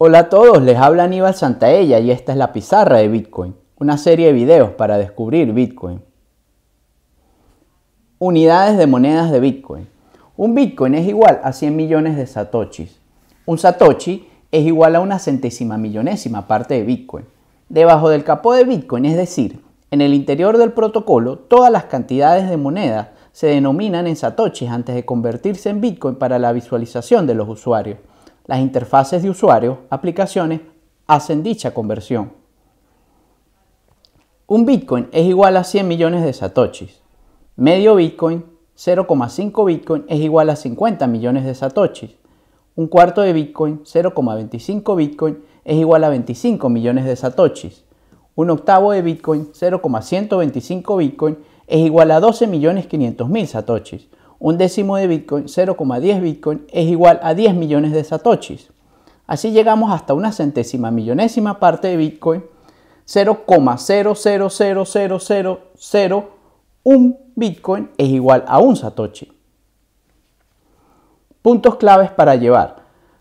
Hola a todos, les habla Aníbal Santaella y esta es la pizarra de Bitcoin, una serie de videos para descubrir Bitcoin. Unidades de monedas de Bitcoin. Un Bitcoin es igual a 100 millones de satoshis. Un satoshi es igual a una centésima millonésima parte de Bitcoin. Debajo del capó de Bitcoin, es decir, en el interior del protocolo, todas las cantidades de monedas se denominan en satoshis antes de convertirse en Bitcoin para la visualización de los usuarios las interfaces de usuario, aplicaciones, hacen dicha conversión. Un Bitcoin es igual a 100 millones de satoshis. Medio Bitcoin, 0,5 Bitcoin es igual a 50 millones de satoshis. Un cuarto de Bitcoin, 0,25 Bitcoin es igual a 25 millones de satoshis. Un octavo de Bitcoin, 0,125 Bitcoin es igual a 12 millones 500 mil satoshis un décimo de Bitcoin, 0,10 Bitcoin, es igual a 10 millones de satoshis. Así llegamos hasta una centésima millonésima parte de Bitcoin, un Bitcoin es igual a un satoshi. Puntos claves para llevar.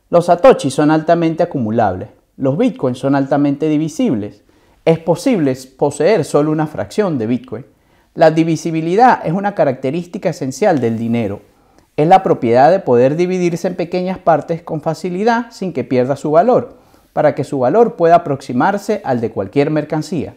Los satoshis son altamente acumulables. Los bitcoins son altamente divisibles. Es posible poseer solo una fracción de bitcoin. La divisibilidad es una característica esencial del dinero. Es la propiedad de poder dividirse en pequeñas partes con facilidad sin que pierda su valor, para que su valor pueda aproximarse al de cualquier mercancía.